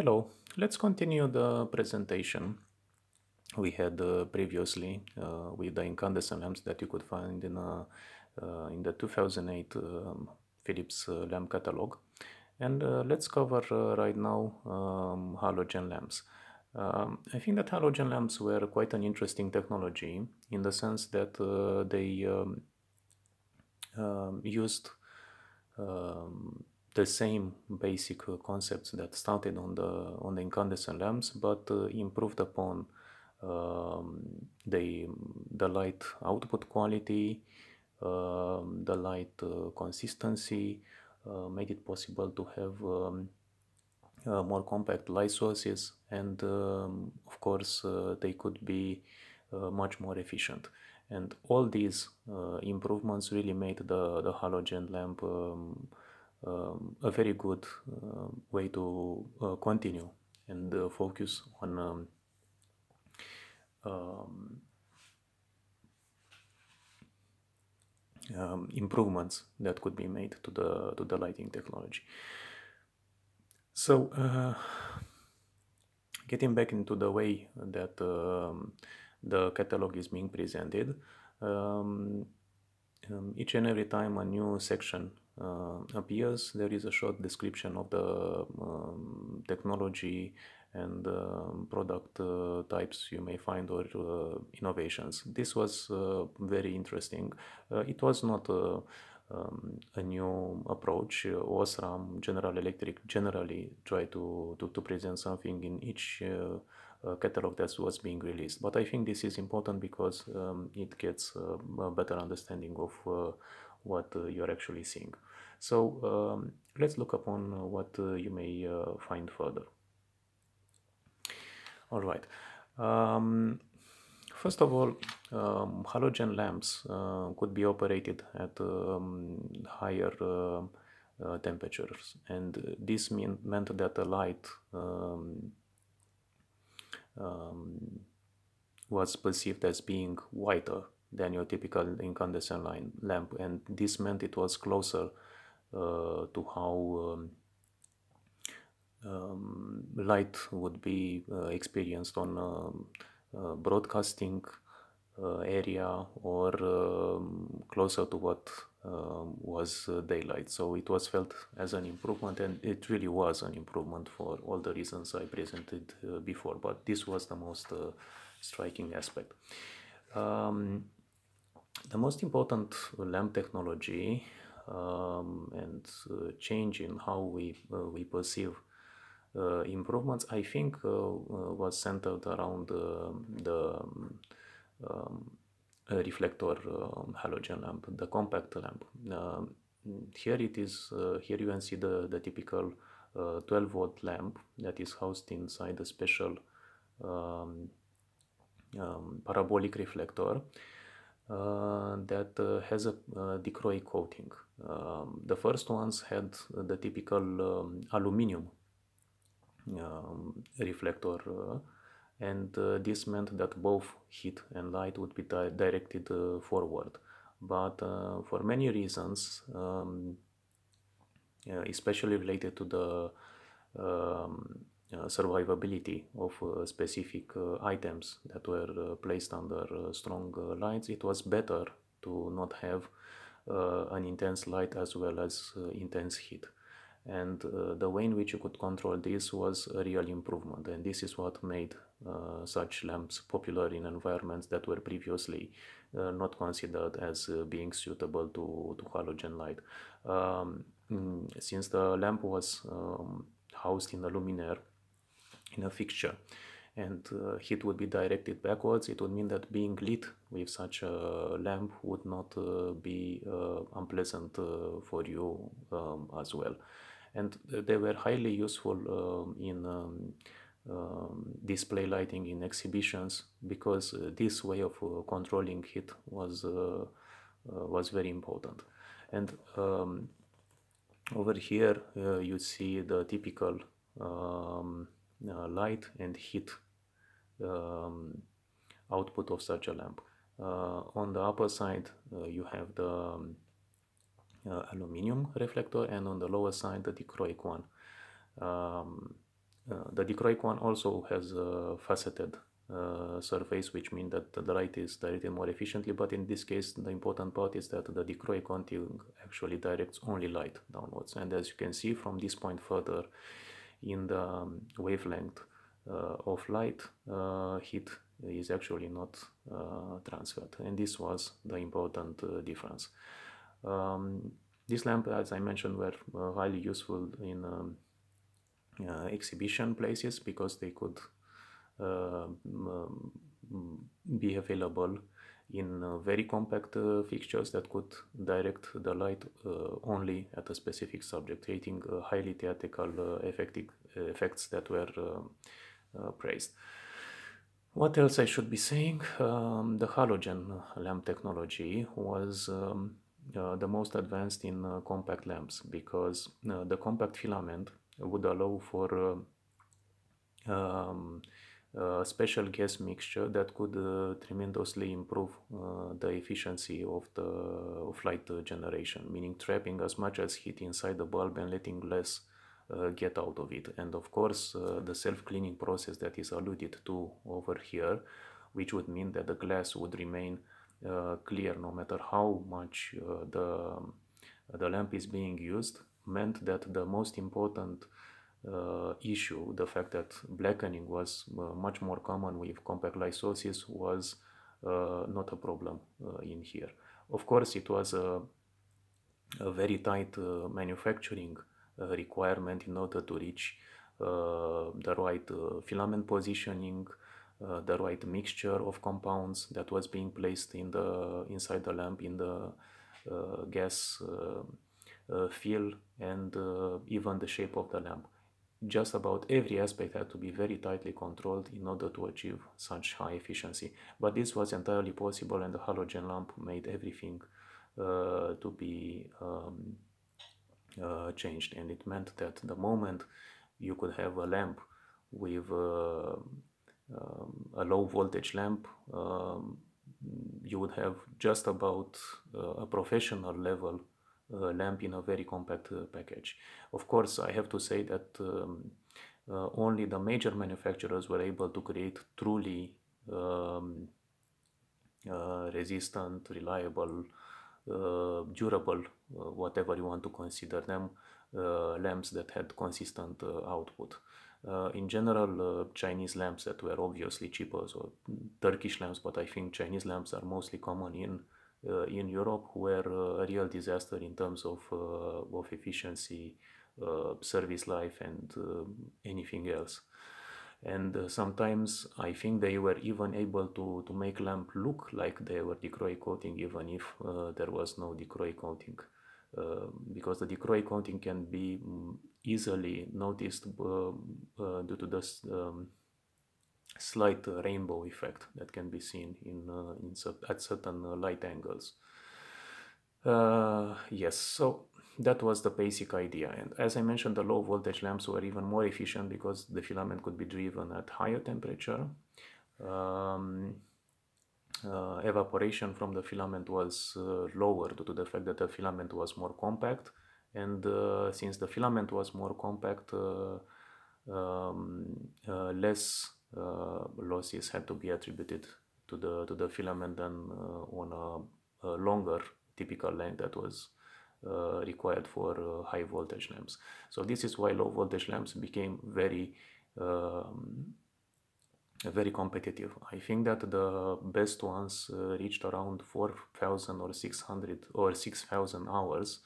Hello, let's continue the presentation we had uh, previously uh, with the incandescent lamps that you could find in, a, uh, uh, in the 2008 um, Philips uh, lamp catalog. And uh, let's cover right now um, halogen lamps. Um, I think that halogen lamps were quite an interesting technology in the sense that they um, um, used um, the same basic uh, concepts that started on the on the incandescent lamps, but uh, improved upon um, the the light output quality, uh, the light uh, consistency, uh, made it possible to have um, uh, more compact light sources, and um, of course they could be much more efficient. And all these improvements really made the the halogen lamp. Um, um, a very good uh, way to uh, continue and uh, focus on um, um, um, improvements that could be made to the to the lighting technology. So, uh, getting back into the way that the catalog is being presented, each and every time a new section uh, appears, there is a short description of the um, technology and um, product uh, types you may find or uh, innovations. This was very interesting. it was not um, a new approach. OSRAM, General Electric generally try to, to, to present something in each uh, catalog that was being released. But I think this is important because um, it gets uh, a better understanding of what you're actually seeing. So um, let's look upon uh, what uh, you may uh, find further. All right. Um, first of all, um, halogen lamps uh, could be operated at um, higher uh, uh, temperatures, and this mean, meant that the light um, um, was perceived as being whiter than your typical incandescent lamp, and this meant it was closer uh, to how um, um, light would be uh, experienced on um, uh, broadcasting area or um, closer to what um, was uh, daylight. So it was felt as an improvement, and it really was an improvement for all the reasons I presented uh, before. But this was the most uh, striking aspect. Um, the most important lamp technology um, and uh, change in how we uh, we perceive uh, improvements, I think uh, was centered around the um, reflector um, halogen lamp, the compact lamp. Um, here it is. here you can see the the typical 12 watt lamp that is housed inside a special um, um, parabolic reflector uh, that uh, has a uh, decroy coating. Um, the first ones had the typical um, aluminium um, reflector uh, and uh, this meant that both heat and light would be di directed uh, forward but uh, for many reasons um, especially related to the um, uh, survivability of uh, specific items that were placed under strong lights it was better to not have uh, an intense light as well as uh, intense heat and uh, the way in which you could control this was a real improvement and this is what made uh, such lamps popular in environments that were previously uh, not considered as uh, being suitable to, to halogen light. Um, mm, since the lamp was um, housed in a luminaire, in a fixture, and uh, heat would be directed backwards, it would mean that being lit with such a lamp would not uh, be uh, unpleasant uh, for you um, as well. And they were highly useful um, in um, um, display lighting in exhibitions because uh, this way of uh, controlling heat was, was very important. And um, over here you see the typical um, light and heat um, output of such a lamp. Uh, on the upper side uh, you have the um, uh, aluminum reflector and on the lower side the dichroic one. Um, the dichroic one also has a faceted uh, surface, which means that the light is directed more efficiently. But in this case, the important part is that the dichroic one actually directs only light downwards. And as you can see from this point further in the um, wavelength uh, of light uh, heat is actually not uh, transferred and this was the important difference. Um, these lamps, as I mentioned, were highly useful in um, exhibition places because they could um, be available in uh, very compact uh, fixtures that could direct the light uh, only at a specific subject, creating highly theatrical effects that were um, uh, praised. What else I should be saying? Um, the halogen uh, lamp technology was um, uh, the most advanced in uh, compact lamps because uh, the compact filament would allow for uh, um, a special gas mixture that could tremendously improve the efficiency of the of light generation, meaning trapping as much as heat inside the bulb and letting less uh, get out of it. And of course, uh, the self-cleaning process that is alluded to over here, which would mean that the glass would remain uh, clear no matter how much the, the lamp is being used, meant that the most important uh, issue, the fact that blackening was uh, much more common with compact light sources was uh, not a problem in here. Of course, it was a, a very tight manufacturing uh, requirement in order to reach the right uh, filament positioning, uh, the right mixture of compounds that was being placed in the inside the lamp in the gas fill and even the shape of the lamp just about every aspect had to be very tightly controlled in order to achieve such high efficiency. But this was entirely possible and the halogen lamp made everything uh, to be um, uh, changed and it meant that the moment you could have a lamp with uh, um, a low voltage lamp um, you would have just about uh, a professional level uh, lamp in a very compact uh, package of course i have to say that um, uh, only the major manufacturers were able to create truly um, resistant reliable uh, durable, uh, whatever you want to consider them, uh, lamps that had consistent output. Uh, in general, uh, Chinese lamps that were obviously cheaper, so Turkish lamps, but I think Chinese lamps are mostly common in uh, in Europe, were a real disaster in terms of of efficiency, service life, and um, anything else and uh, sometimes I think they were even able to, to make lamp look like they were decroy coating even if uh, there was no decroy coating uh, because the decroy coating can be mm, easily noticed uh, uh, due to this um, slight rainbow effect that can be seen in, uh, in at certain light angles yes so that was the basic idea. And as I mentioned, the low voltage lamps were even more efficient because the filament could be driven at higher temperature. Um, uh, evaporation from the filament was uh, lower due to the fact that the filament was more compact. And uh, since the filament was more compact, uh, um, uh, less uh, losses had to be attributed to the, to the filament than on a, a longer typical length that was uh, required for uh, high voltage lamps. So this is why low voltage lamps became very um, very competitive. I think that the best ones uh, reached around 4,000 or 600 or 6,000 hours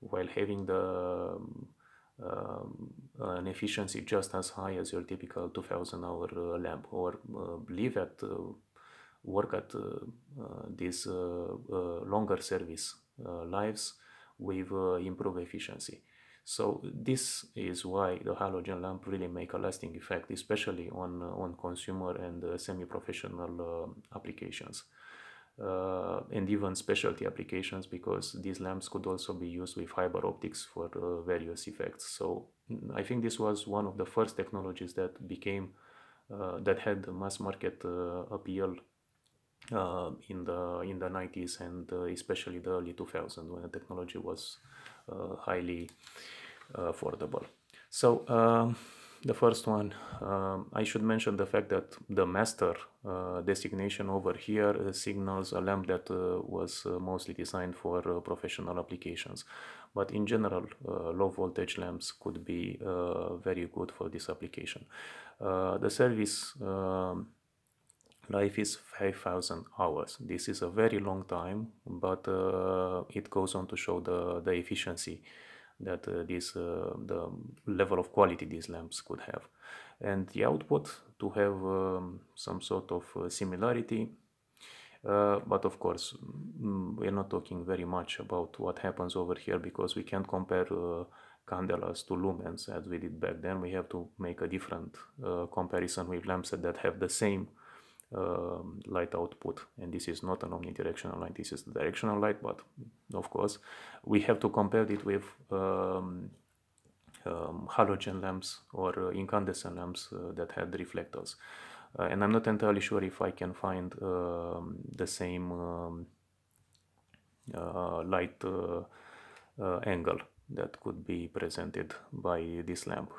while having the um, um, an efficiency just as high as your typical 2000 hour uh, lamp or uh, live at uh, work at uh, this longer service lives with uh, improved efficiency. So this is why the halogen lamp really make a lasting effect, especially on, uh, on consumer and uh, semi-professional uh, applications. Uh, and even specialty applications because these lamps could also be used with fiber optics for uh, various effects. So mm, I think this was one of the first technologies that became uh, that had mass market appeal uh, in the in the 90s and uh, especially the early 2000s when the technology was uh, highly uh, affordable so um, the first one um, i should mention the fact that the master uh, designation over here uh, signals a lamp that was mostly designed for professional applications but in general low voltage lamps could be very good for this application the service um, life is 5000 hours this is a very long time but uh, it goes on to show the the efficiency that uh, this uh, the level of quality these lamps could have and the output to have um, some sort of uh, similarity uh, but of course mm, we're not talking very much about what happens over here because we can't compare uh, candelas to lumens as we did back then we have to make a different comparison with lamps that have the same um, light output and this is not an omnidirectional light this is the directional light but of course we have to compare it with um, um, halogen lamps or uh, incandescent lamps uh, that had reflectors uh, and I'm not entirely sure if I can find um, the same um, uh, light uh, uh, angle that could be presented by this lamp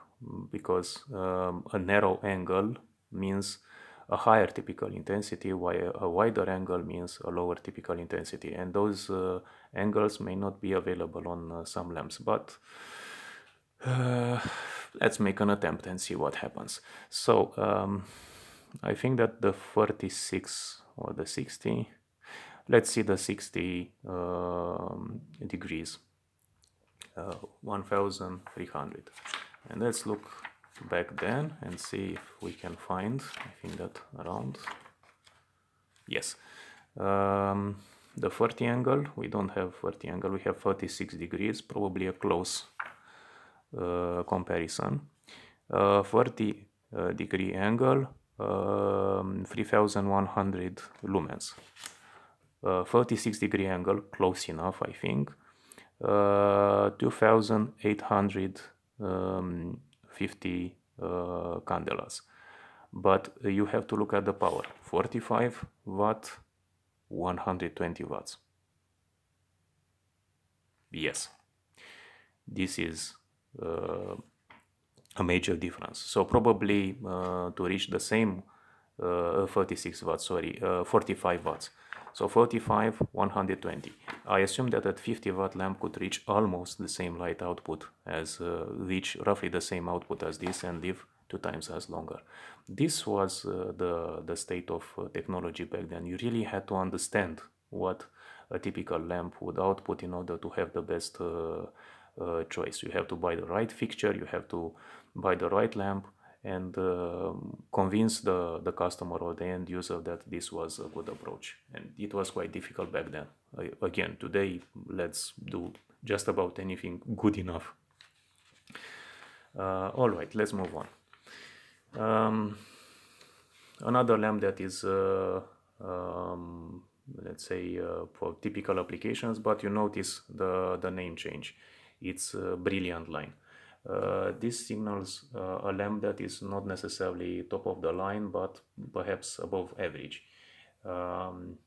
because a narrow angle means a higher typical intensity, while a wider angle means a lower typical intensity. And those uh, angles may not be available on uh, some lamps, but uh, let's make an attempt and see what happens. So um, I think that the 46 or the 60, let's see the 60 um, degrees, uh, 1300. And let's look back then and see if we can find, I think that around, yes, um, the 40 angle, we don't have 40 angle, we have forty six degrees, probably a close uh, comparison. Uh, 40 uh, degree angle, um, 3100 lumens. Uh, 46 degree angle, close enough, I think. Uh, 2800 um, 50 uh, candelas. But you have to look at the power, 45 watt, 120 watts. Yes, this is uh, a major difference. So probably uh, to reach the same 36 watts, sorry, 45 watts so 45, 120. I assume that that 50 watt lamp could reach almost the same light output as, uh, reach roughly the same output as this and live two times as longer. This was uh, the, the state of uh, technology back then. You really had to understand what a typical lamp would output in order to have the best uh, uh, choice. You have to buy the right fixture, you have to buy the right lamp, and um, convince the, the customer or the end user that this was a good approach. And it was quite difficult back then. again, today, let's do just about anything good enough. Uh, all right, let's move on. Um, another lamp that is uh, um, let's say uh, for typical applications but you notice the the name change it's a uh, brilliant line uh, this signals uh, a lamp that is not necessarily top of the line, but perhaps above average. Um,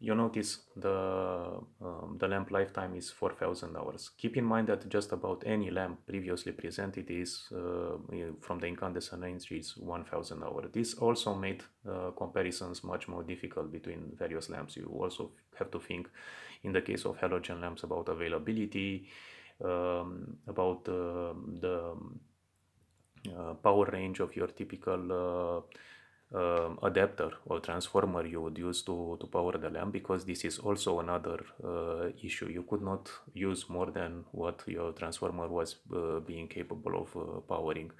you notice the, um, the lamp lifetime is 4000 hours. Keep in mind that just about any lamp previously presented is uh, from the incandescent range is 1000 hours. This also made uh, comparisons much more difficult between various lamps. You also have to think in the case of halogen lamps about availability, um, about uh, the uh, power range of your typical uh, um, adapter or transformer you would use to, to power the lamp because this is also another uh, issue. You could not use more than what your transformer was uh, being capable of uh, powering.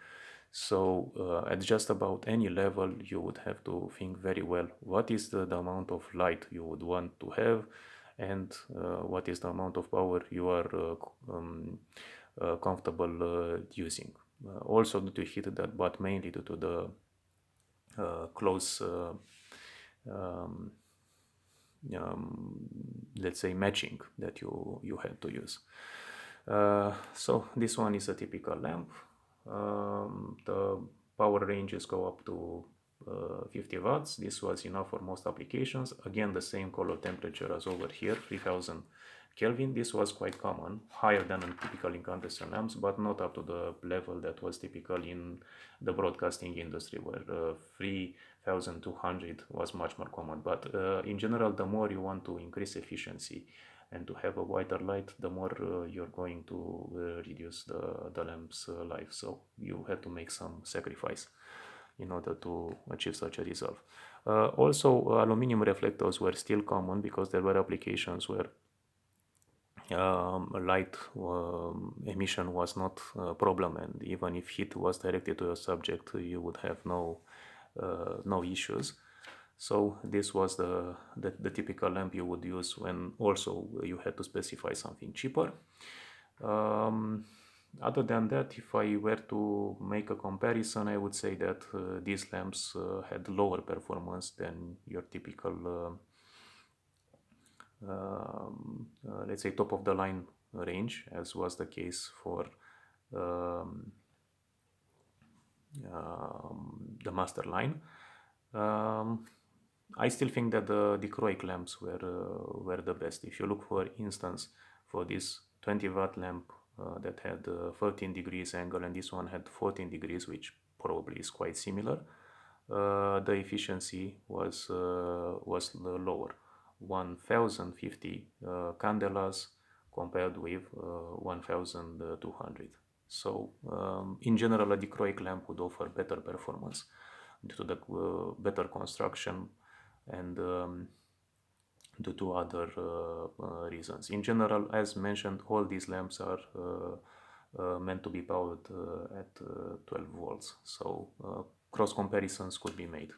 So uh, at just about any level, you would have to think very well what is the, the amount of light you would want to have, and uh, what is the amount of power you are uh, um, uh, comfortable using. also due to heat that, but mainly due to the close um, um, let's say matching that you you had to use. Uh, so this one is a typical lamp. Um, the power ranges go up to uh, 50 watts. This was enough for most applications. Again, the same color temperature as over here, 3000 Kelvin. This was quite common, higher than in typical incandescent lamps, but not up to the level that was typical in the broadcasting industry, where uh, 3200 was much more common. But uh, in general, the more you want to increase efficiency and to have a wider light, the more uh, you're going to uh, reduce the, the lamp's uh, life. So you had to make some sacrifice in order to achieve such a resolve. Uh, also, uh, aluminum reflectors were still common because there were applications where um, light um, emission was not a problem and even if heat was directed to a subject, you would have no, uh, no issues. So this was the, the, the, typical lamp you would use when also you had to specify something cheaper. Um, other than that, if I were to make a comparison, I would say that uh, these lamps uh, had lower performance than your typical, uh, um, uh, let's say, top of the line range, as was the case for um, um the master line. Um, I still think that the Decroic lamps were, uh, were the best. If you look, for instance, for this 20 watt lamp uh, that had 13 degrees angle and this one had 14 degrees which probably is quite similar uh, the efficiency was uh, was lower 1050 candelas compared with 1200 so um, in general a dichroic lamp would offer better performance due to the better construction and um, due to other uh, uh, reasons. In general, as mentioned, all these lamps are uh, meant to be powered at 12 volts, so cross comparisons could be made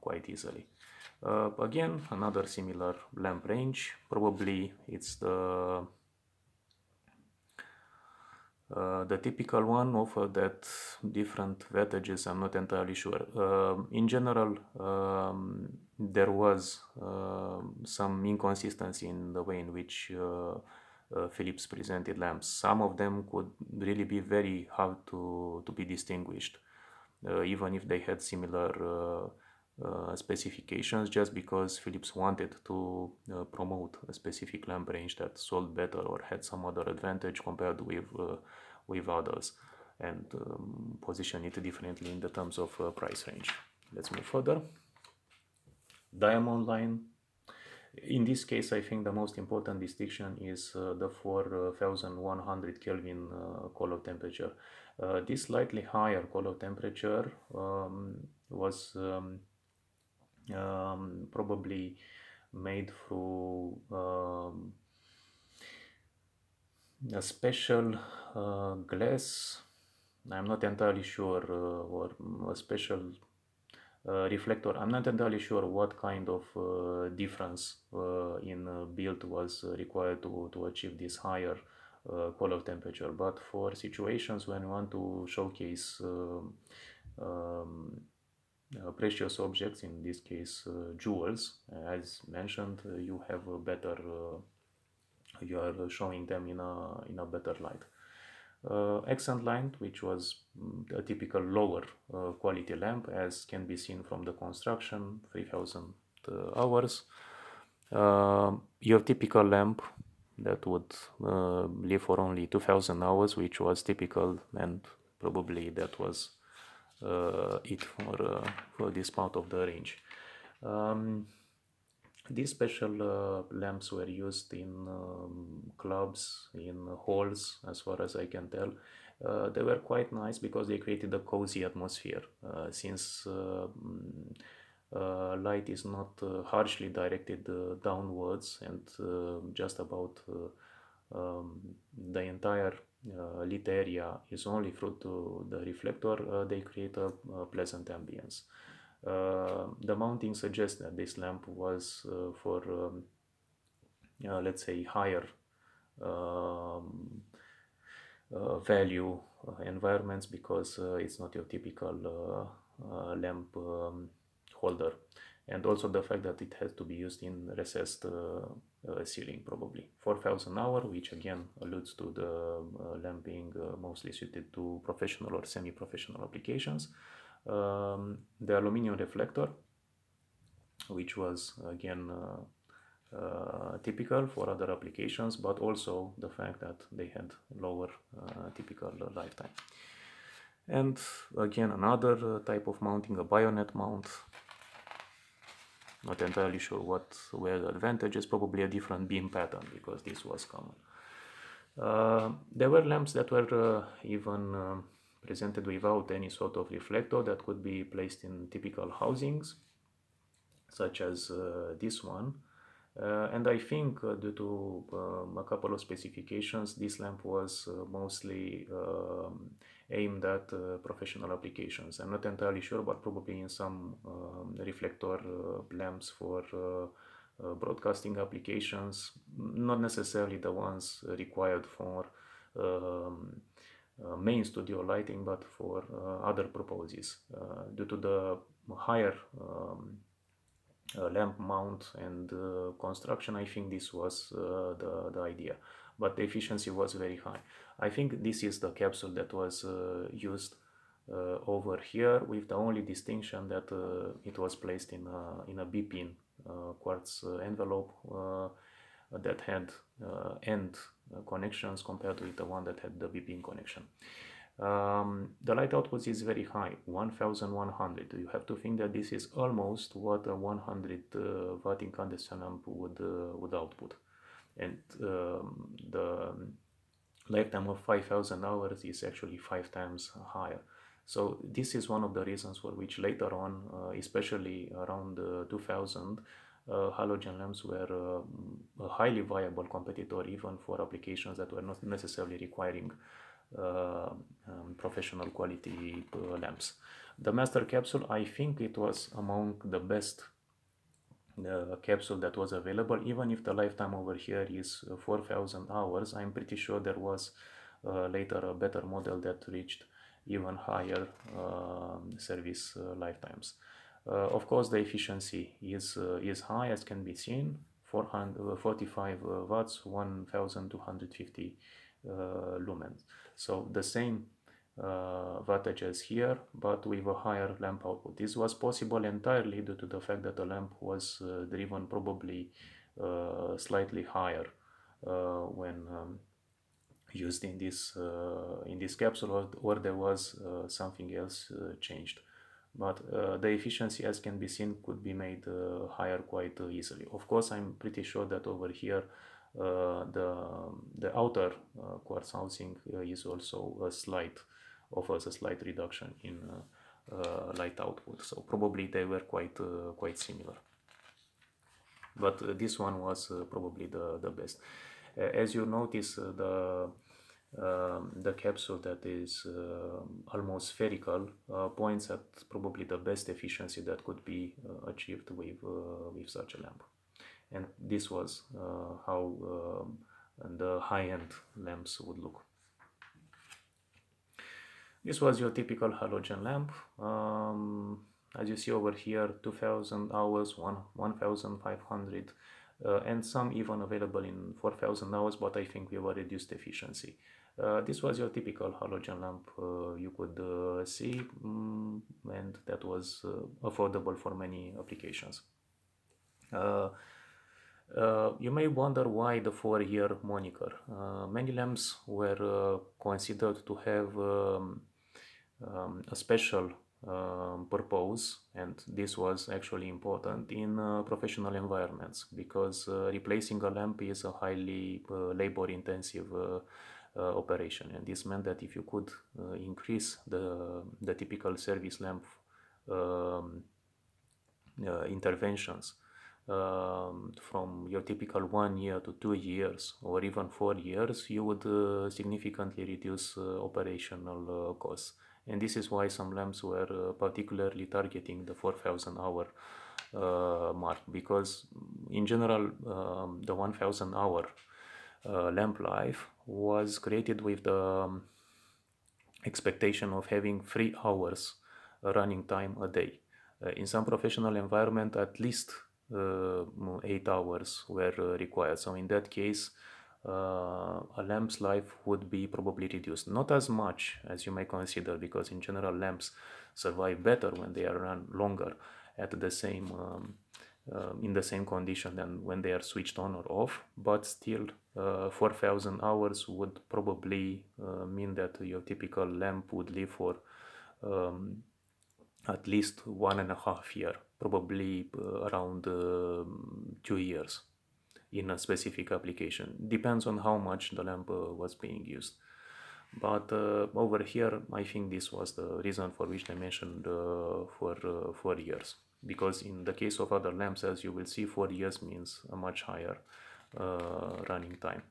quite easily. again, another similar lamp range, probably it's the uh, the typical one offer that different wattages, I'm not entirely sure. Uh, in general, um, there was uh, some inconsistency in the way in which uh, uh, Philips presented lamps. Some of them could really be very hard to, to be distinguished, even if they had similar uh, specifications just because Philips wanted to uh, promote a specific lamp range that sold better or had some other advantage compared with, uh, with others and um, position it differently in the terms of uh, price range. Let's move further. Diamond line. In this case, I think the most important distinction is uh, the 4100 Kelvin color temperature. this slightly higher color temperature um, was um, um, probably made through um, a special uh, glass I'm not entirely sure uh, or mm, a special uh, reflector I'm not entirely sure what kind of uh, difference in build was required to, to achieve this higher uh, call of temperature but for situations when you want to showcase um, um uh, precious objects, in this case uh, jewels, uh, as mentioned, you have a better, you are showing them in a, in a better light. Uh, accent light, which was mm, a typical lower uh, quality lamp, as can be seen from the construction, 3000 uh, hours. your typical lamp that would live for only 2000 hours, which was typical, and probably that was uh, it for, uh, for this part of the range. Um, these special uh, lamps were used in um, clubs, in halls, as far as I can tell. Uh, they were quite nice because they created a cozy atmosphere uh, since uh, mm, light is not harshly directed downwards and just about um, the entire uh, lit area is only through uh, to the reflector, uh, they create a, a pleasant ambience. the mounting suggests that this lamp was for, um, let's say, higher um, value environments because it's not your typical lamp um, holder and also the fact that it has to be used in recessed uh, uh, ceiling probably 4000 hour which again alludes to the uh, lamp being uh, mostly suited to professional or semi-professional applications um, the aluminum reflector which was again uh, uh, typical for other applications but also the fact that they had lower uh, typical lifetime and again another type of mounting a bayonet mount not entirely sure what were the advantages, probably a different beam pattern because this was common. Uh, there were lamps that were uh, even um, presented without any sort of reflector that could be placed in typical housings, such as uh, this one. Uh, and I think uh, due to um, a couple of specifications, this lamp was uh, mostly um, aimed at professional applications. I'm not entirely sure, but probably in some um, reflector lamps for uh, broadcasting applications, not necessarily the ones required for um, uh, main studio lighting, but for uh, other purposes. due to the higher um, uh, lamp mount and uh, construction, I think this was uh, the, the idea. But the efficiency was very high. I think this is the capsule that was used uh, over here with the only distinction that uh, it was placed in a, in a B-pin uh, quartz envelope that had end connections compared with the one that had the B-pin connection. Um, the light output is very high, 1100. You have to think that this is almost what a 100 uh, watt incandescent lamp would, uh, would output. And um, the lifetime of 5000 hours is actually five times higher. So this is one of the reasons for which later on, uh, especially around 2000, uh, halogen lamps were uh, a highly viable competitor even for applications that were not necessarily requiring uh, um, professional quality uh, lamps. The master capsule, I think it was among the best uh, capsule that was available even if the lifetime over here is 4000 hours i'm pretty sure there was uh, later a better model that reached even higher uh, service uh, lifetimes of course the efficiency is is high as can be seen 445 watts 1250 lumens so the same uh, as here, but with a higher lamp output. This was possible entirely due to the fact that the lamp was uh, driven probably uh, slightly higher uh, when um, used in this uh, in this capsule, or, or there was uh, something else changed. But the efficiency, as can be seen, could be made higher quite easily. Of course, I'm pretty sure that over here uh, the, the outer uh, quartz housing uh, is also a slight, offers a slight reduction in light output. So probably they were quite, quite similar. But this one was probably the, the best. as you notice, the um, the capsule that is uh, almost spherical uh, points at probably the best efficiency that could be uh, achieved with, with such a lamp and this was uh, how um, the high-end lamps would look. This was your typical halogen lamp. Um, as you see over here, 2000 hours, one, 1500, uh, and some even available in 4000 hours, but I think we were reduced efficiency. Uh, this was your typical halogen lamp uh, you could uh, see, um, and that was uh, affordable for many applications. Uh, you may wonder why the four-year moniker. Uh, many lamps were uh, considered to have um, um, a special um, purpose and this was actually important in uh, professional environments because uh, replacing a lamp is a highly uh, labor-intensive operation and this meant that if you could increase the, the typical service lamp um, interventions um, from your typical one year to two years or even four years, you would uh, significantly reduce uh, operational uh, costs. And this is why some lamps were uh, particularly targeting the 4000 hour uh, mark because in general um, the 1000 hour uh, lamp life was created with the um, expectation of having three hours running time a day. in some professional environment at least uh, 8 hours were uh, required. So in that case, uh, a lamp's life would be probably reduced. Not as much as you may consider because in general lamps survive better when they are run longer at the same um, uh, in the same condition than when they are switched on or off but still uh, 4000 hours would probably uh, mean that your typical lamp would live for um, at least one and a half year probably uh, around um, two years in a specific application. Depends on how much the lamp uh, was being used. But uh, over here, I think this was the reason for which I mentioned for four years. Because in the case of other lamps, as you will see, four years means a much higher running time.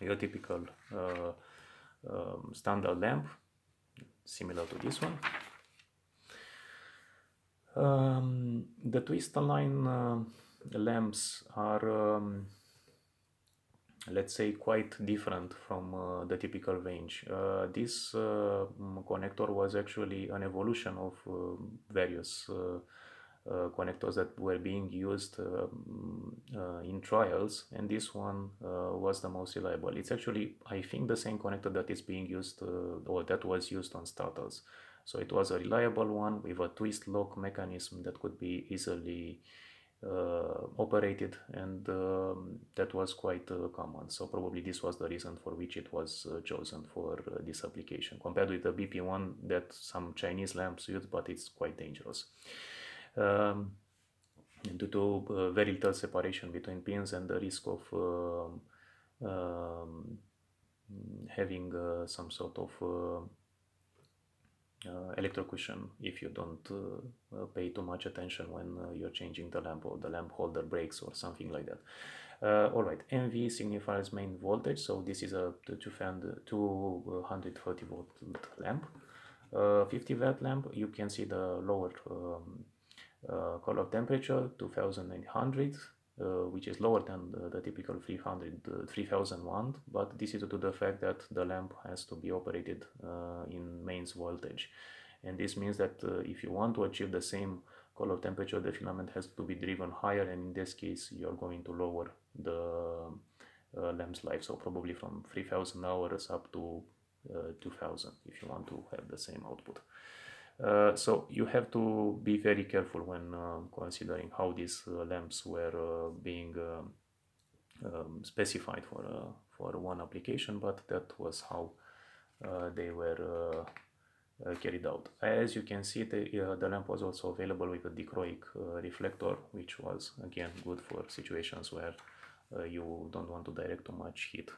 Your typical um, standard lamp, similar to this one. Um, the twist-align uh, lamps are, um, let's say, quite different from uh, the typical range. Uh, this connector was actually an evolution of various uh, connectors that were being used uh, uh, in trials and this one was the most reliable. It's actually, I think, the same connector that is being used or that was used on starters. So it was a reliable one with a twist lock mechanism that could be easily uh, operated and um, that was quite uh, common. So probably this was the reason for which it was uh, chosen for uh, this application compared with the BP1 that some Chinese lamps use, but it's quite dangerous. Um, due to uh, very little separation between pins and the risk of um, um having uh, some sort of uh, electrocution if you don't uh, uh, pay too much attention when you're changing the lamp or the lamp holder breaks or something like that. Uh, all right, MV signifies main voltage, so this is a 230 volt lamp. Uh, 50 watt lamp, you can see the lower um, uh, color temperature, 2800, uh, which is lower than the, the typical 300, uh, 3000 watt, but this is due to the fact that the lamp has to be operated uh, in mains voltage. And this means that if you want to achieve the same color temperature, the filament has to be driven higher, and in this case, you're going to lower the lamp's life, so probably from 3000 hours up to 2000 if you want to have the same output. Uh, so you have to be very careful when um, considering how these uh, lamps were uh, being um, um, specified for for one application, but that was how they were uh, carried out. As you can see, the, uh, the lamp was also available with a dichroic uh, reflector, which was again good for situations where you don't want to direct too much heat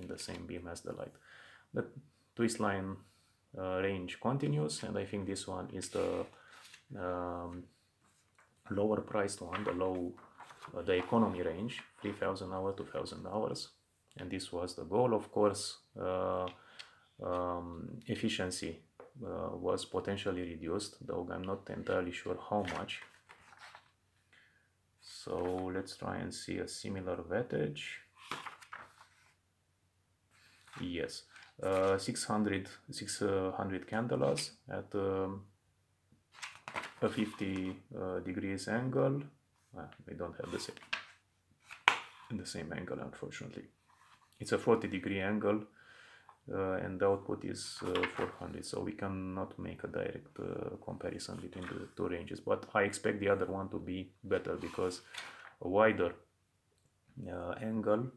in the same beam as the light. The twist line uh, range continues and I think this one is the um, lower priced one, the low, uh, the economy range, 3000 hour, 2000 hours. And this was the goal, of course, uh, um, efficiency uh, was potentially reduced, though I'm not entirely sure how much. So let's try and see a similar wattage. Yes, uh, 600, 600 candelas at um, a 50 uh, degrees angle. Ah, we don't have the same, the same angle, unfortunately. It's a 40 degree angle uh, and the output is uh, 400, so we cannot make a direct uh, comparison between the two ranges, but I expect the other one to be better because a wider angle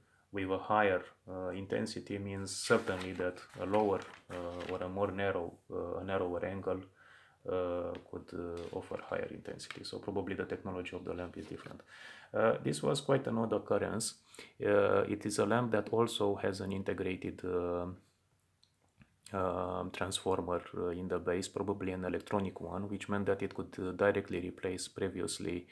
with a higher uh, intensity means certainly that a lower uh, or a more narrow, uh, a narrower angle uh, could uh, offer higher intensity. So probably the technology of the lamp is different. Uh, this was quite an odd occurrence. it is a lamp that also has an integrated um, um, transformer in the base, probably an electronic one, which meant that it could directly replace previously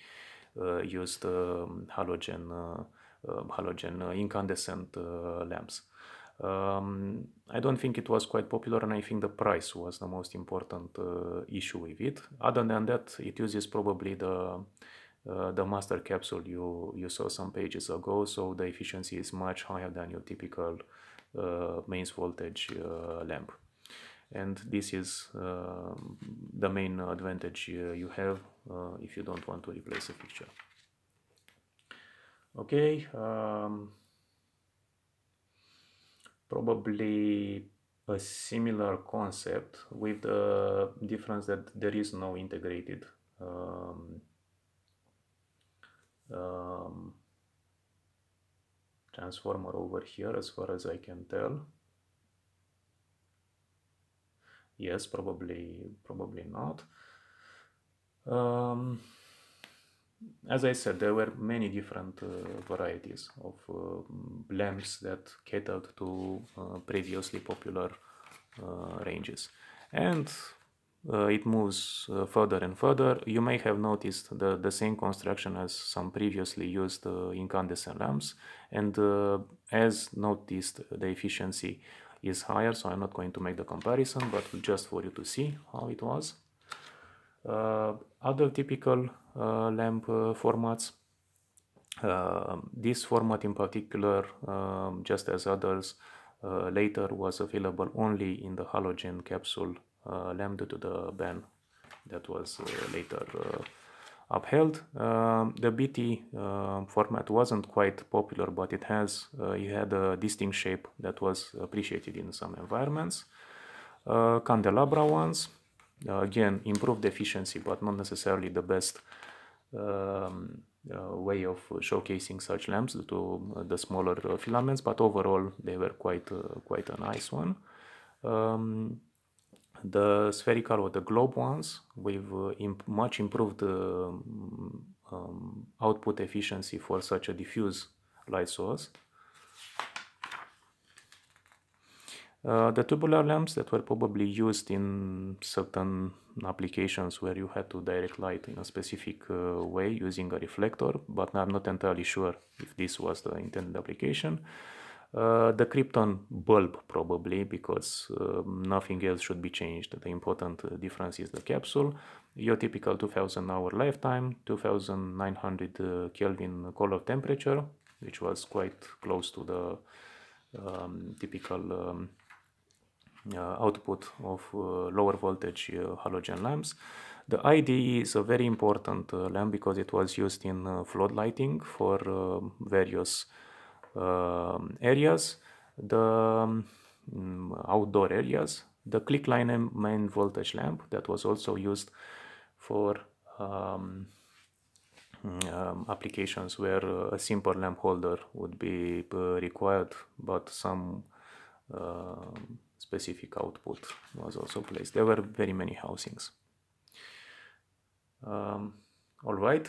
used um, halogen uh, halogen uh, incandescent uh, lamps. Um, I don't think it was quite popular, and I think the price was the most important uh, issue with it. Other than that, it uses probably the uh, the master capsule you you saw some pages ago, so the efficiency is much higher than your typical uh, mains voltage lamp. And this is um, the main advantage you have if you don't want to replace a fixture okay um, probably a similar concept with the difference that there is no integrated um, um, transformer over here as far as I can tell yes probably probably not um, as I said, there were many different uh, varieties of uh, lamps that catered to uh, previously popular uh, ranges. And uh, it moves uh, further and further. You may have noticed the, the same construction as some previously used incandescent lamps. And as noticed, the efficiency is higher, so I'm not going to make the comparison, but just for you to see how it was. Uh, other typical uh, lamp uh, formats this format in particular um, just as others later was available only in the halogen capsule lamp due to the ban that was later upheld. Um, the BT uh, um, format wasn't quite popular, but it has uh, it had a distinct shape that was appreciated in some environments. Uh, candelabra ones, uh, again, improved efficiency, but not necessarily the best um, uh, way of showcasing such lamps to uh, the smaller filaments, but overall they were quite, quite a nice one. Um, the spherical or the globe ones with uh, imp much improved uh, um, um, output efficiency for such a diffuse light source Uh, the tubular lamps that were probably used in certain applications where you had to direct light in a specific uh, way using a reflector, but I'm not entirely sure if this was the intended application. Uh, the krypton bulb probably because um, nothing else should be changed. The important uh, difference is the capsule. Your typical 2000 hour lifetime, 2900 uh, Kelvin color temperature, which was quite close to the um, typical um, uh, output of uh, lower voltage uh, halogen lamps. The IDE is a very important lamp because it was used in flood lighting for various um, areas. The um, mm, outdoor areas, the click line main voltage lamp that was also used for um, um, applications where uh, a simple lamp holder would be uh, required but some uh, specific output was also placed. There were very many housings. Um, all right.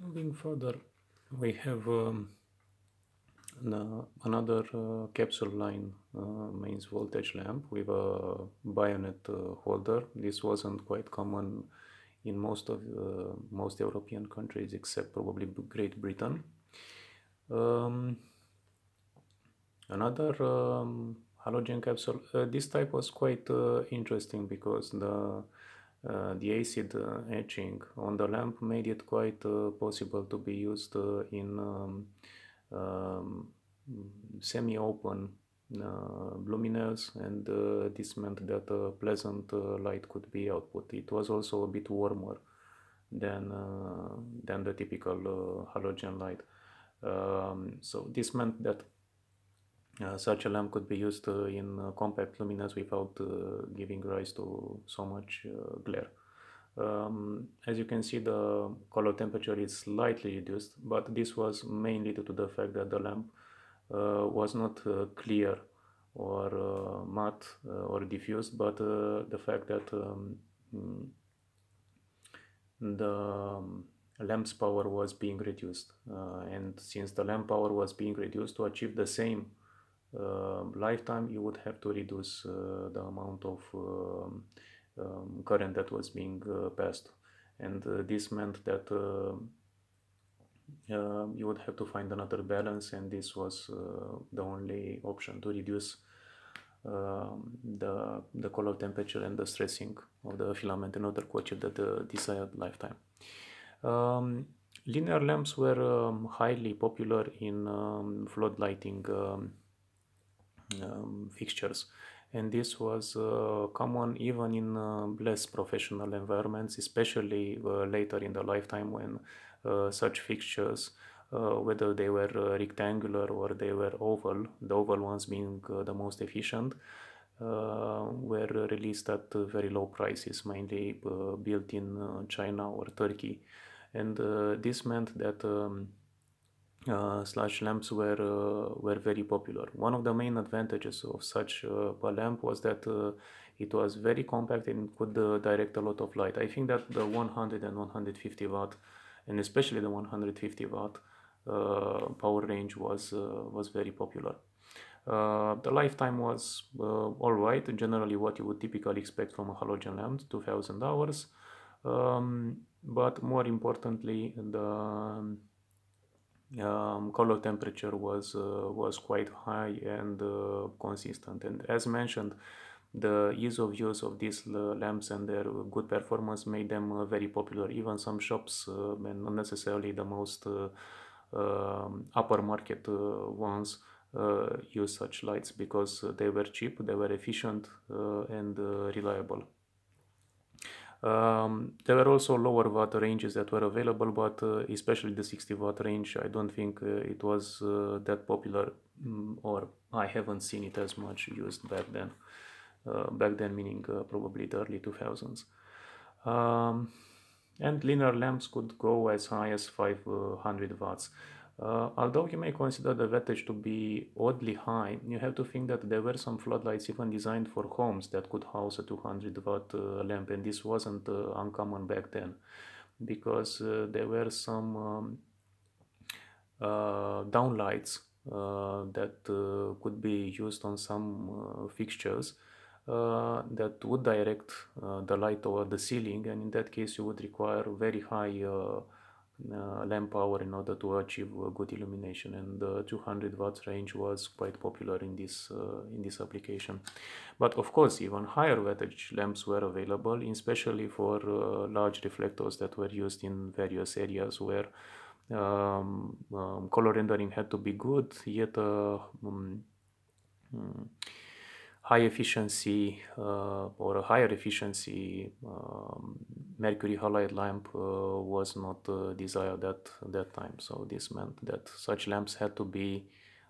Moving further, we have um, an, another uh, capsule line uh, mains voltage lamp with a bayonet uh, holder. This wasn't quite common in most of uh, most European countries except probably Great Britain. Um, another um, halogen capsule. Uh, this type was quite uh, interesting because the uh, the acid etching on the lamp made it quite possible to be used in um, um, semi-open uh, luminaires and uh, this meant that uh, pleasant light could be output. It was also a bit warmer than, than the typical halogen light. Um, so this meant that uh, such a lamp could be used uh, in uh, compact luminas without giving rise to so much glare. Um, as you can see the color temperature is slightly reduced but this was mainly due to the fact that the lamp uh, was not uh, clear or uh, matte or diffused but the fact that um, mm, the um, lamp's power was being reduced and since the lamp power was being reduced to achieve the same um, lifetime, you would have to reduce uh, the amount of um, um, current that was being uh, passed. And uh, this meant that um, you would have to find another balance, and this was the only option to reduce um, the, the color temperature and the stressing of the filament in order to achieve the desired lifetime. Um, linear lamps were um, highly popular in floodlighting um, fixtures and this was uh, common even in uh, less professional environments, especially uh, later in the lifetime when uh, such fixtures, uh, whether they were uh, rectangular or they were oval, the oval ones being the most efficient, were released at very low prices, mainly built in China or Turkey. And this meant that um, uh, slash lamps were uh, were very popular. One of the main advantages of such uh, a lamp was that uh, it was very compact and could uh, direct a lot of light. I think that the 100 and 150 watt, and especially the 150 watt uh, power range was was very popular. the lifetime was all right, generally what you would typically expect from a halogen lamp, 2000 hours. Um, but more importantly, the um, color temperature was uh, was quite high and uh, consistent and as mentioned the ease of use of these lamps and their good performance made them uh, very popular even some shops uh, and not necessarily the most uh, um, upper market ones use such lights because they were cheap they were efficient and reliable um, there were also lower watt ranges that were available, but uh, especially the 60 watt range, I don't think uh, it was uh, that popular, mm, or I haven't seen it as much used back then. Uh, back then, meaning uh, probably the early 2000s. Um, and linear lamps could go as high as 500 uh, watts. Uh, although you may consider the wattage to be oddly high, you have to think that there were some floodlights even designed for homes that could house a 200 watt uh, lamp and this wasn't uh, uncommon back then because uh, there were some um, uh, downlights uh, that could be used on some fixtures that would direct the light over the ceiling and in that case you would require very high uh, lamp power in order to achieve good illumination and the 200 watts range was quite popular in this uh, in this application but of course even higher wattage lamps were available especially for uh, large reflectors that were used in various areas where um, um, color rendering had to be good yet um, high efficiency uh, or a higher efficiency um, mercury halide lamp uh, was not uh, desired at that time. So this meant that such lamps had to be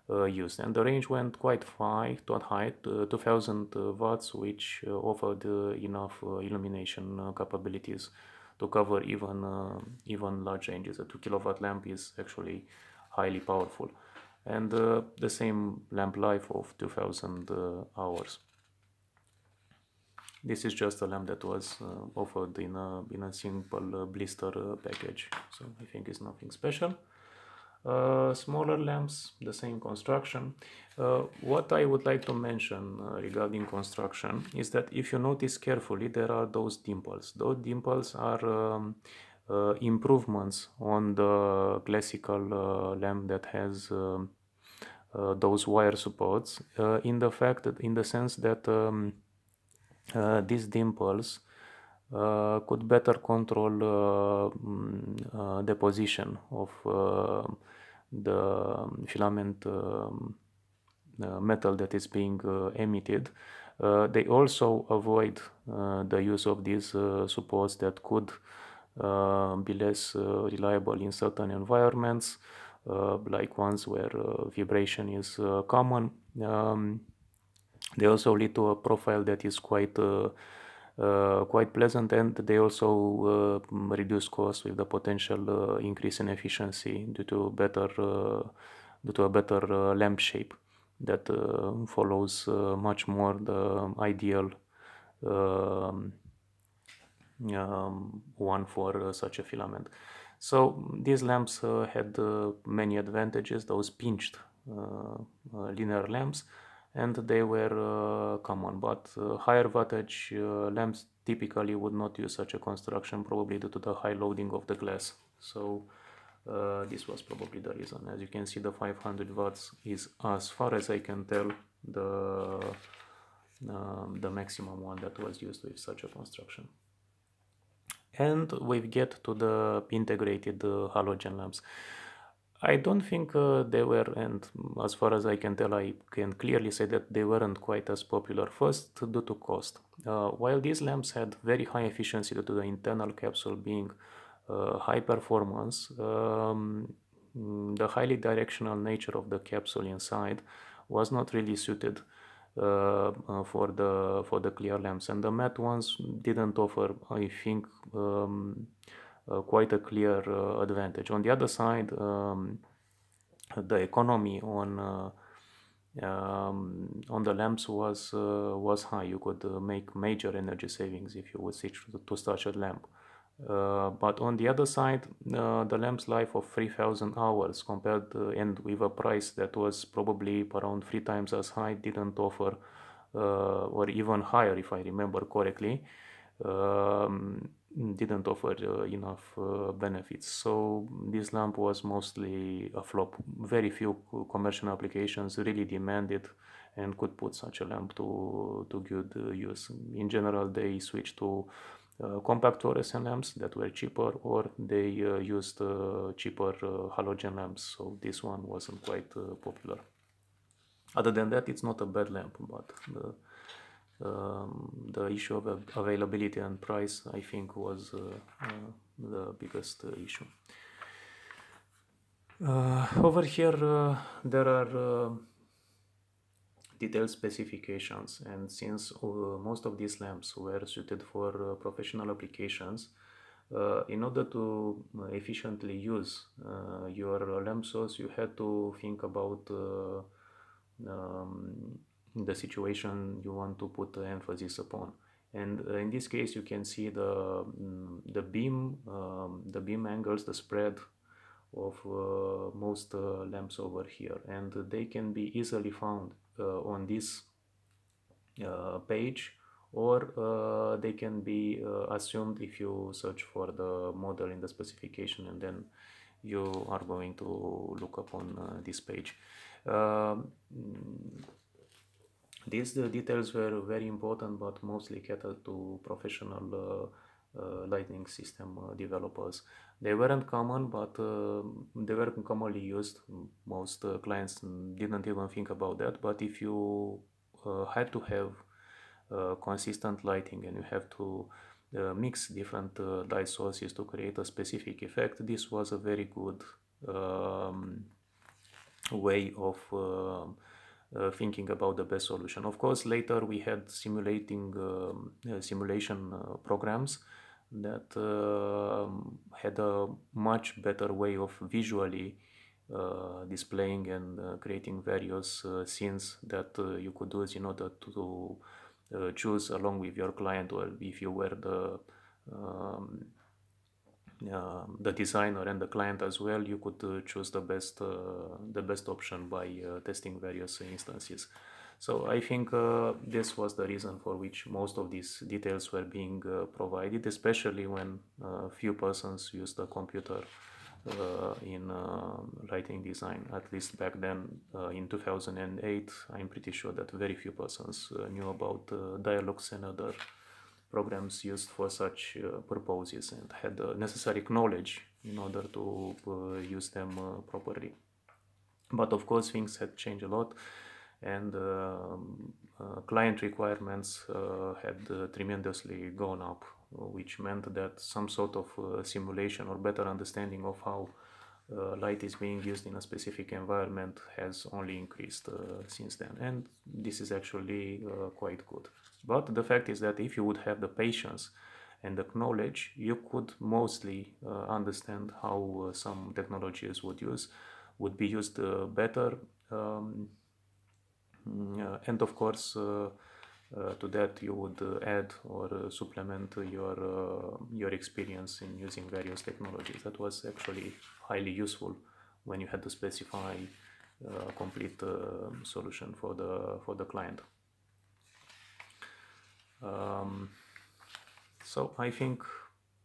uh, used. And the range went quite high, to high, uh, 2000 uh, watts, which offered enough illumination capabilities to cover even even large ranges. A 2 kilowatt lamp is actually highly powerful and uh, the same lamp life of 2000 uh, hours. This is just a lamp that was uh, offered in a, in a simple uh, blister package, so I think it's nothing special. Uh, smaller lamps, the same construction. Uh, what I would like to mention uh, regarding construction is that if you notice carefully, there are those dimples. Those dimples are um, uh, improvements on the classical uh, lamp that has uh, uh those wire supports uh, in the fact that in the sense that um, uh, these dimples could better control mm, the position of the filament um, metal that is being emitted they also avoid the use of these supports that could uh, be less uh, reliable in certain environments, uh, like ones where vibration is common. Um, they also lead to a profile that is quite uh, quite pleasant and they also uh, reduce costs with the potential uh, increase in efficiency due to better due to a better lamp shape that follows much more the ideal um, um, one for uh, such a filament. So mm, these lamps uh, had uh, many advantages, those pinched linear lamps, and they were common, but higher wattage lamps typically would not use such a construction, probably due to the high loading of the glass. So uh, this was probably the reason. As you can see, the 500 watts is, as far as I can tell, the um, the maximum one that was used with such a construction and we get to the integrated uh, halogen lamps. I don't think uh, they were, and as far as I can tell, I can clearly say that they weren't quite as popular. First, due to cost. Uh, while these lamps had very high efficiency due to the internal capsule being uh, high performance, um, the highly directional nature of the capsule inside was not really suited uh, uh, for the for the clear lamps and the matte ones didn't offer I think um, uh, quite a clear uh, advantage on the other side um, the economy on uh, um, on the lamps was was high you could make major energy savings if you would switch to, to such a lamp uh, but on the other side, uh, the lamp's life of 3000 hours compared uh, and with a price that was probably around three times as high didn't offer uh, or even higher if I remember correctly um, didn't offer enough benefits so this lamp was mostly a flop very few commercial applications really demanded and could put such a lamp to to good use in general they switched to uh, compact fluorescent lamps that were cheaper or they uh, used uh, cheaper halogen lamps. So this one wasn't quite popular. Other than that, it's not a bad lamp, but the, um, the issue of availability and price, I think, was uh, uh, the biggest uh, issue. over here, there are detailed specifications and since uh, most of these lamps were suited for uh, professional applications, uh, in order to uh, efficiently use uh, your lamp source, you had to think about um, the situation you want to put emphasis upon. And in this case, you can see the, mm, the beam, um, the beam angles, the spread of uh, most uh, lamps over here and they can be easily found uh, on this uh, page or uh, they can be assumed if you search for the model in the specification and then you are going to look upon uh, this page. Um, these the details were very important but mostly catered to professional uh, lighting system uh, developers. They weren't common, but uh, they were commonly used. Most clients didn't even think about that. But if you had to have consistent lighting and you have to uh, mix different uh, light sources to create a specific effect. This was a very good um, way of uh, thinking about the best solution. Of course, later we had simulating um, simulation programs that um, had a much better way of visually uh, displaying and uh, creating various uh, scenes that you could use in order to choose along with your client or if you were the um, uh, the designer and the client as well, you could uh, choose the best uh, the best option by testing various instances. So I think uh, this was the reason for which most of these details were being uh, provided, especially when uh, few persons used the computer uh, in um, writing design. At least back then, uh, in 2008, I'm pretty sure that very few persons uh, knew about dialogs and other programs used for such purposes and had the necessary knowledge in order to use them properly. But of course, things had changed a lot and um, uh, client requirements uh, had uh, tremendously gone up, which meant that some sort of simulation or better understanding of how uh, light is being used in a specific environment has only increased uh, since then and this is actually uh, quite good but the fact is that if you would have the patience and the knowledge you could mostly understand how some technologies would use would be used better um, Mm, and of course uh, uh, to that you would uh, add or supplement your your experience in using various technologies that was actually highly useful when you had to specify a complete um, solution for the for the client um, so I think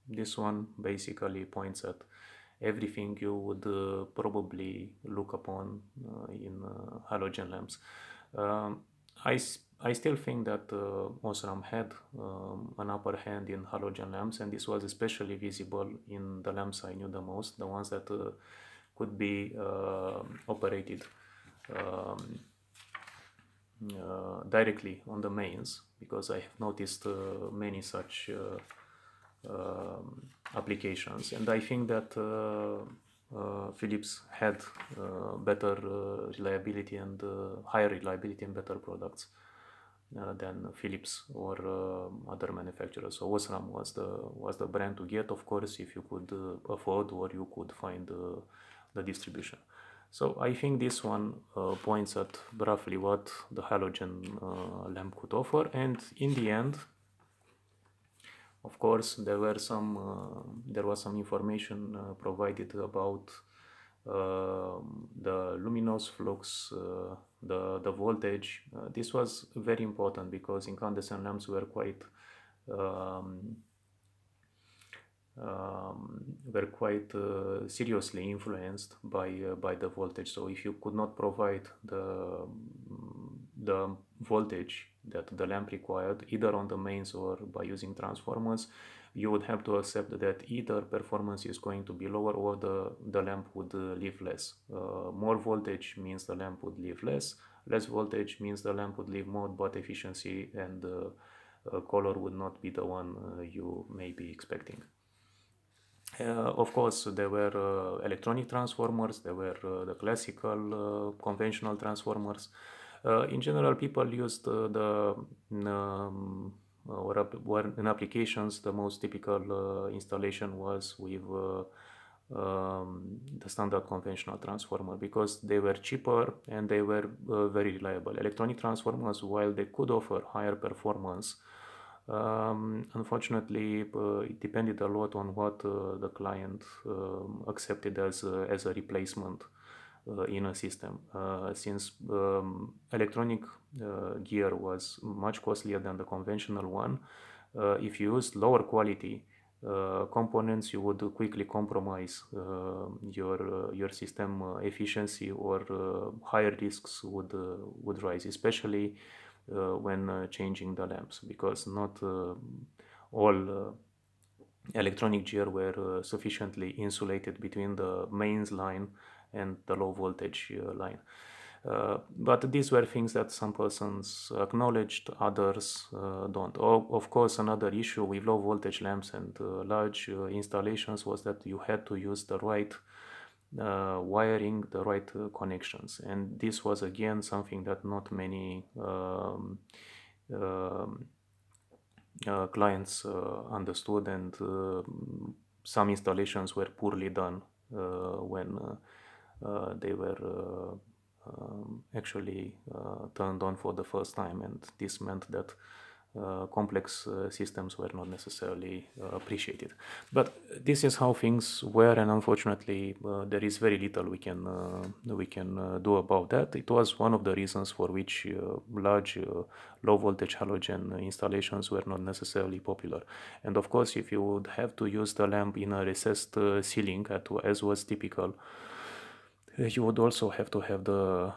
this one basically points at everything you would uh, probably look upon uh, in uh, halogen lamps. Um, I, I still think that uh, Osram had um, an upper hand in halogen lamps, and this was especially visible in the lamps I knew the most, the ones that uh, could be uh, operated um, uh, directly on the mains, because I have noticed uh, many such uh, um, applications, and I think that uh, uh, Philips had uh, better uh, reliability and higher reliability and better products than Philips or other manufacturers. So Osram was the was the brand to get, of course, if you could afford or you could find the distribution. So I think this one uh, points at roughly what the halogen uh, lamp could offer and in the end of course, there were some uh, there was some information uh, provided about um, the luminous flux, uh, the the voltage. this was very important because incandescent lamps were quite um, um, were quite uh, seriously influenced by uh, by the voltage. So if you could not provide the the voltage that the lamp required either on the mains or by using transformers you would have to accept that either performance is going to be lower or the, the lamp would uh, live less. Uh, more voltage means the lamp would live less, less voltage means the lamp would live more but efficiency and uh, uh, color would not be the one uh, you may be expecting. Uh, of course, there were electronic transformers, there were the classical conventional transformers, uh, in general, people used the, the um, or, uh, or, in applications, the most typical uh, installation was with um, the standard conventional transformer because they were cheaper and they were uh, very reliable. Electronic transformers, while they could offer higher performance, um, unfortunately, uh, it depended a lot on what uh, the client um, accepted as a, as a replacement Э, in a system э, since um, electronic э, gear was much costlier than the conventional one if you used lower quality uh, components, you would quickly compromise uh, your uh, your system efficiency or higher risks would would rise, especially when uh, changing the lamps, because not uh, all uh, electronic gear were sufficiently insulated between the mains line and the low voltage uh, line. Uh, but these were things that some persons acknowledged, others uh, don't. Oh, of course, another issue with low voltage lamps and large installations was that you had to use the right uh, wiring the right uh, connections and this was again something that not many um, um uh, clients understood and some installations were poorly done when uh, they were uh, um, actually uh, turned on for the first time, and this meant that uh, complex uh, systems were not necessarily uh, appreciated. But this is how things were, and unfortunately, there is very little we can we can do about that. It was one of the reasons for which large low voltage halogen installations were not necessarily popular. And of course, if you would have to use the lamp in a recessed ceiling, as was typical. Uh, you would also have to have the uh,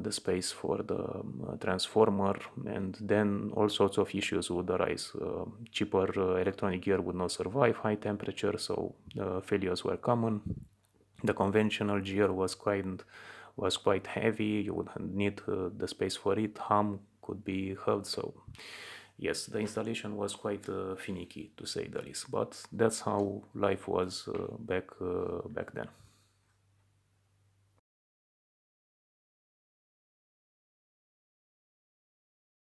the space for the um, transformer and then all sorts of issues would arise uh, cheaper uh, electronic gear would not survive high temperature so uh, failures were common the conventional gear was quite was quite heavy you would need uh, the space for it Hum could be heard so yes the installation was quite finicky to say the least but that's how life was back back then